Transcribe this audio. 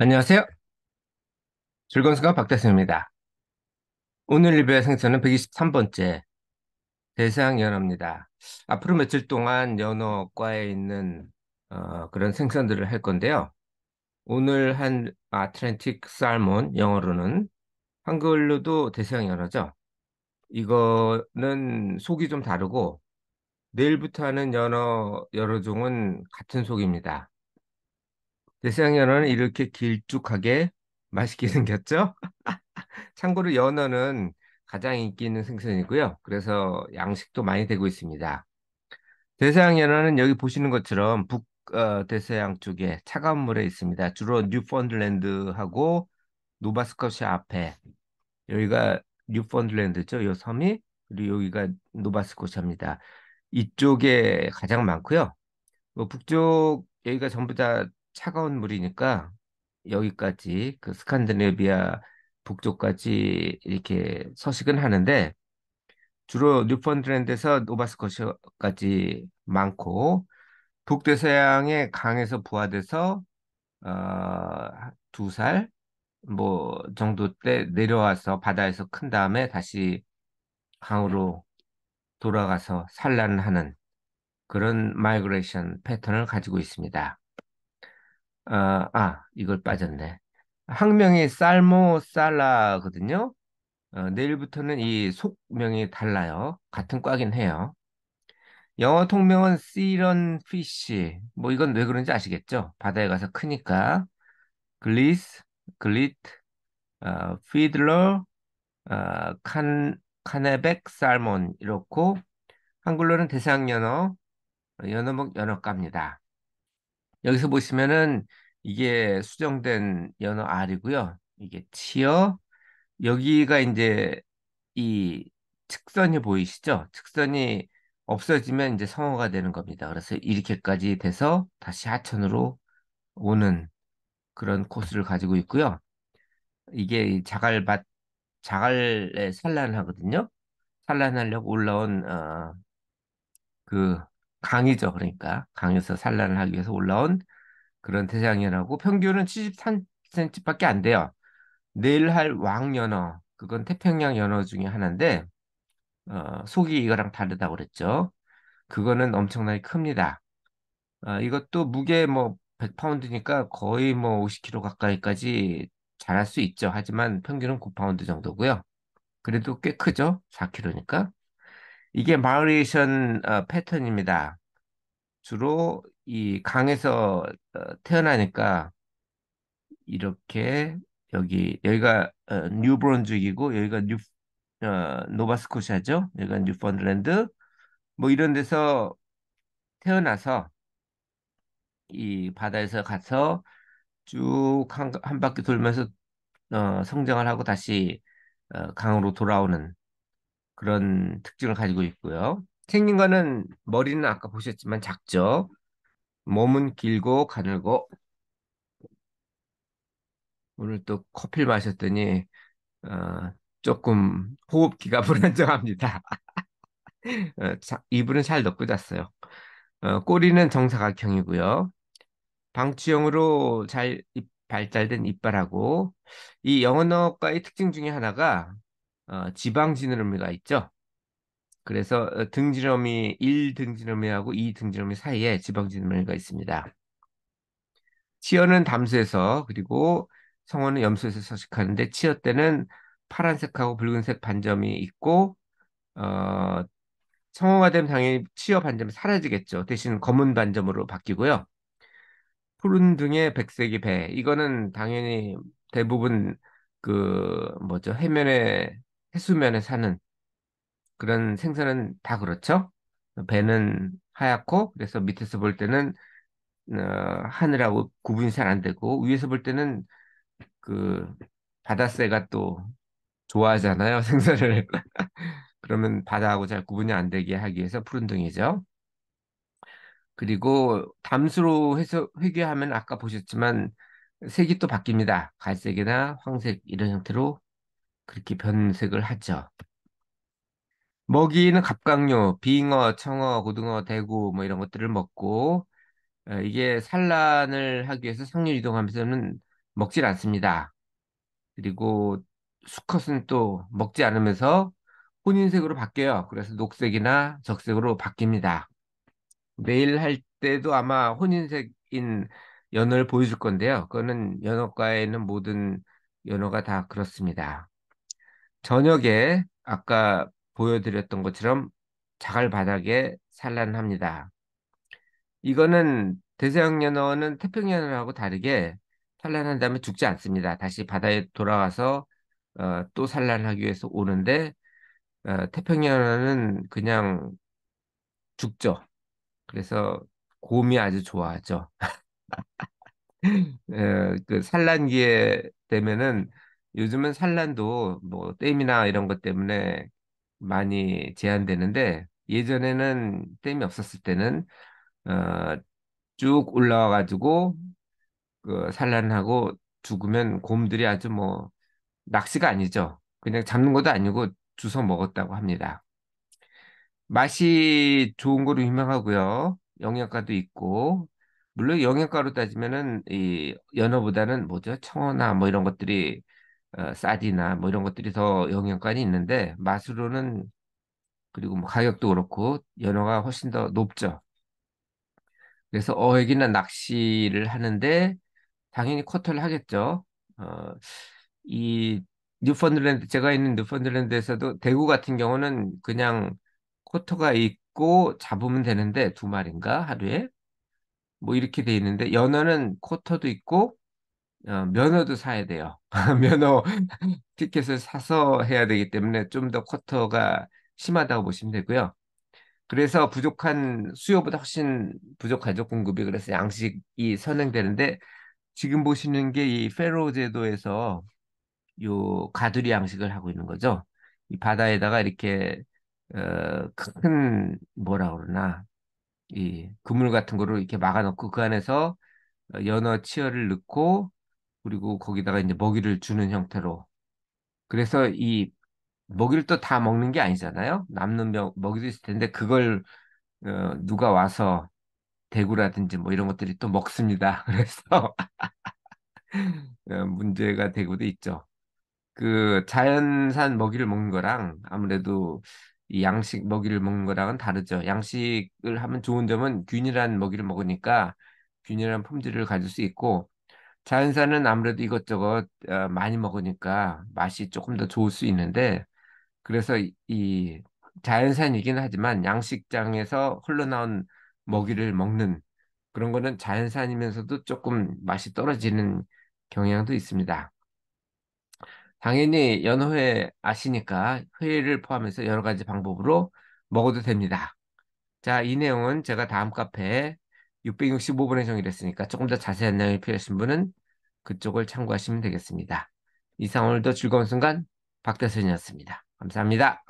안녕하세요. 즐거운 순간 박대수입니다. 오늘 리뷰의 생선은 123번째 대상연어입니다. 세 앞으로 며칠 동안 연어과에 있는 어, 그런 생선들을 할 건데요. 오늘 한아틀랜틱 살몬 영어로는 한글로도 대상연어죠. 세 이거는 속이 좀 다르고 내일부터 하는 연어 여러 종은 같은 속입니다. 대서양 연어는 이렇게 길쭉하게 맛있게 생겼죠? 참고로 연어는 가장 인기 있는 생선이고요. 그래서 양식도 많이 되고 있습니다. 대서양 연어는 여기 보시는 것처럼 북 어, 대서양 쪽에 차가운 물에 있습니다. 주로 뉴펀드랜드하고 노바스코시아 앞에 여기가 뉴펀드랜드죠. 요 섬이 그리고 여기가 노바스코샤입니다. 이쪽에 가장 많고요. 뭐 북쪽 여기가 전부 다 차가운 물이니까 여기까지 그 스칸디네비아 북쪽까지 이렇게 서식은 하는데 주로 뉴펀드랜드에서 노바스코시아까지 많고 북대서양의 강에서 부화돼서 어, 두살 뭐 정도 때 내려와서 바다에서 큰 다음에 다시 강으로 돌아가서 산란하는 그런 마이그레이션 패턴을 가지고 있습니다. 아, 아 이걸 빠졌네. 학명이 살모 살라거든요. 어, 내일부터는 이 속명이 달라요. 같은 과긴 해요. 영어 통명은 시런 피쉬. 뭐 이건 왜 그런지 아시겠죠? 바다에 가서 크니까. 글리스, 글릿, 어, 피들러, 어, 칸, 카네백, 살몬 이렇고 한글로는 대상연어, 연어목 연어갑니다. 여기서 보시면은 이게 수정된 연어 알이고요 이게 치어 여기가 이제 이 측선이 보이시죠? 측선이 없어지면 이제 성어가 되는 겁니다. 그래서 이렇게까지 돼서 다시 하천으로 오는 그런 코스를 가지고 있고요. 이게 자갈밭 자갈에 산란하거든요. 산란하려고 올라온 어, 그 강이죠. 그러니까 강에서 산란을 하기 위해서 올라온 그런 태장연하고 평균은 73cm밖에 안 돼요. 내일 할 왕연어 그건 태평양 연어 중에 하나인데 어, 속이 이거랑 다르다고 그랬죠. 그거는 엄청나게 큽니다. 어, 이것도 무게 뭐 100파운드니까 거의 뭐 50kg 가까이까지 자랄 수 있죠. 하지만 평균은 9파운드 정도고요. 그래도 꽤 크죠. 4kg니까. 이게 바리레이션 어, 패턴입니다. 주로 이 강에서 어, 태어나니까 이렇게 여기 여기가 어, 뉴브론즈이고 여기가 뉴 어, 노바스코시죠 여기가 뉴펀드랜드 뭐 이런 데서 태어나서 이 바다에서 가서 쭉한 한 바퀴 돌면서 어, 성장을 하고 다시 어, 강으로 돌아오는 그런 특징을 가지고 있고요. 생긴 거는 머리는 아까 보셨지만 작죠. 몸은 길고 가늘고 오늘 또 커피를 마셨더니 어, 조금 호흡기가 불안정합니다. 어, 이분은 잘 넣고 잤어요. 어, 꼬리는 정사각형이고요. 방추형으로 잘 발달된 이빨하고 이 영어과의 특징 중에 하나가 어, 지방지느러미가 있죠. 그래서 어, 등지러미 1등지러미하고 2등지러미 사이에 지방지느러미가 있습니다. 치어는 담수에서 그리고 성어는 염소에서 서식하는데 치어 때는 파란색하고 붉은색 반점이 있고 어, 성어가 되면 당연히 치어 반점이 사라지겠죠. 대신 검은 반점으로 바뀌고요. 푸른 등의 백색이 배. 이거는 당연히 대부분 그 뭐죠 해면에 해수면에 사는 그런 생선은 다 그렇죠. 배는 하얗고 그래서 밑에서 볼 때는 어, 하늘하고 구분이 잘 안 되고 위에서 볼 때는 그바닷새가또 좋아하잖아요 생선을 그러면 바다하고 잘 구분이 안 되게 하기 위해서 푸른 등이죠. 그리고 담수로 해서 회귀하면 아까 보셨지만 색이 또 바뀝니다. 갈색이나 황색 이런 형태로 그렇게 변색을 하죠. 먹이는 갑각류, 빙어, 청어, 고등어, 대구 뭐 이런 것들을 먹고 어, 이게 산란을 하기 위해서 상류 이동하면서는 먹질 않습니다. 그리고 수컷은 또 먹지 않으면서 혼인색으로 바뀌어요. 그래서 녹색이나 적색으로 바뀝니다. 내일 할 때도 아마 혼인색인 연어를 보여줄 건데요. 그거는 연어과에 있는 모든 연어가 다 그렇습니다. 저녁에 아까 보여드렸던 것처럼 자갈 바닥에 산란합니다. 이거는 대서양연어는 태평연어하고 다르게 산란한 다음에 죽지 않습니다. 다시 바다에 돌아가서 어, 또 산란하기 위해서 오는데 어, 태평연어는 그냥 죽죠. 그래서 곰이 아주 좋아하죠. 어, 그 산란기에 되면은 요즘은 산란도 뭐 댐이나 이런 것 때문에 많이 제한되는데 예전에는 댐이 없었을 때는 어, 쭉 올라와 가지고 그 산란하고 죽으면 곰들이 아주 뭐 낚시가 아니죠. 그냥 잡는 것도 아니고 주워 먹었다고 합니다. 맛이 좋은 거로 유명하고요. 영양가도 있고 물론 영양가로 따지면은 이 연어보다는 뭐죠 청어나 뭐 이런 것들이 어, 사디나 뭐 이런 것들이 더 영향권이 있는데 맛으로는 그리고 뭐 가격도 그렇고 연어가 훨씬 더 높죠. 그래서 어획이나 낚시를 하는데 당연히 쿼터를 하겠죠. 어, 이뉴펀드랜드 제가 있는 뉴펀드랜드에서도 대구 같은 경우는 그냥 쿼터가 있고 잡으면 되는데 두 마리인가 하루에 뭐 이렇게 돼 있는데 연어는 쿼터도 있고 어, 면허도 사야 돼요. 면허 티켓을 사서 해야 되기 때문에 좀 더 쿼터가 심하다고 보시면 되고요. 그래서 부족한 수요보다 훨씬 부족하죠 공급이 그래서 양식이 선행되는데 지금 보시는 게 이 페로 제도에서 요 가두리 양식을 하고 있는 거죠. 이 바다에다가 이렇게 어, 큰 뭐라 그러나 이 그물 같은 거를 이렇게 막아놓고 그 안에서 연어 치어를 넣고 그리고 거기다가 이제 먹이를 주는 형태로. 그래서 이 먹이를 또 다 먹는 게 아니잖아요. 남는 먹이도 있을 텐데 그걸 어, 누가 와서 대구라든지 뭐 이런 것들이 또 먹습니다. 그래서 어, 문제가 되고도 있죠. 그 자연산 먹이를 먹는 거랑 아무래도 이 양식 먹이를 먹는 거랑은 다르죠. 양식을 하면 좋은 점은 균일한 먹이를 먹으니까 균일한 품질을 가질 수 있고 자연산은 아무래도 이것저것 어, 많이 먹으니까 맛이 조금 더 좋을 수 있는데 그래서 이 자연산이긴 하지만 양식장에서 흘러나온 먹이를 먹는 그런 거는 자연산이면서도 조금 맛이 떨어지는 경향도 있습니다. 당연히 연회 아시니까 회를 포함해서 여러 가지 방법으로 먹어도 됩니다. 자, 이 내용은 제가 다음 카페에 6 6 5분에 정리됐으니까 조금 더 자세한 내용이 필요하신 분은 그쪽을 참고하시면 되겠습니다. 이상 오늘도 즐거운 순간 박대선이었습니다. 감사합니다.